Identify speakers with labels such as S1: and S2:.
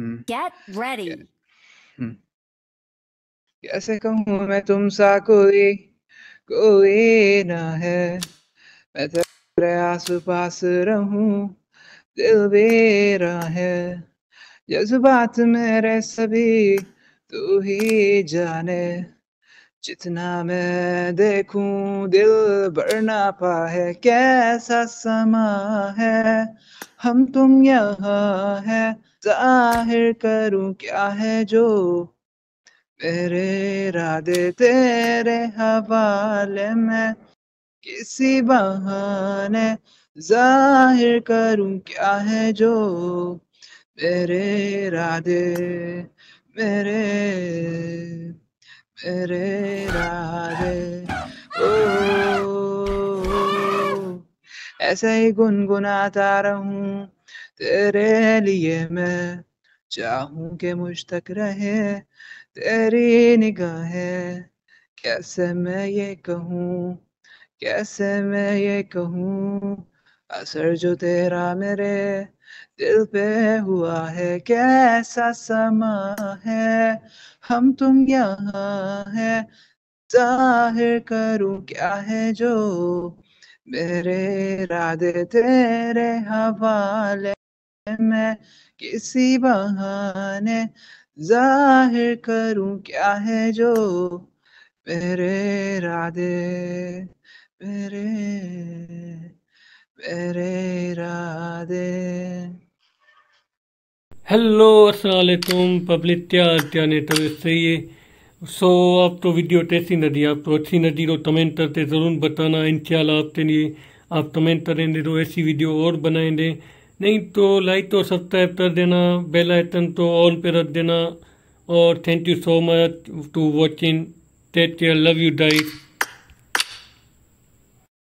S1: Mm. Get ready. कैसे कहूँ मैं तुमसा कोई कोई ना है मैं तेरे आस पास रहूं दिल मेरा है जज्बात मेरे सभी तू ही जाने जितना मैं देखूं दिल पा है कैसा समा है हम तुम यहाँ है जाहिर करूं क्या है जो मेरे राधे तेरे हवाले में किसी बहाने जाहिर करूं क्या है जो मेरे राधे मेरे रे रे ओ ऐसे ही गुनगुनाता रहूं तेरे लिए मैं चाहूं के मुझ तक रहे तेरी निगाहें कैसे मैं ये कहूँ कैसे मैं ये कहूं असर जो तेरा मेरे दिल पे हुआ है कैसा समा है हम तुम यहाँ है जाहिर करूं क्या है जो मेरे इरादे तेरे हवाले मैं किसी बहाने जाहिर करूं क्या है जो मेरे इरादे मेरे
S2: हेलो असलकुम પબ્લિત્યાત્યાને सही है सो आप तो वीडियो टेसी नदी आप तो अच्छी नदी रो कमेंट करते ज़रूर बताना आप ते लिए आप कमेंट दे तो ऐसी वीडियो और दे नहीं तो लाइक और सब्सक्राइब कर देना बेल आइकन तो ऑल पे रख देना और thank you so much to watching take care love you diet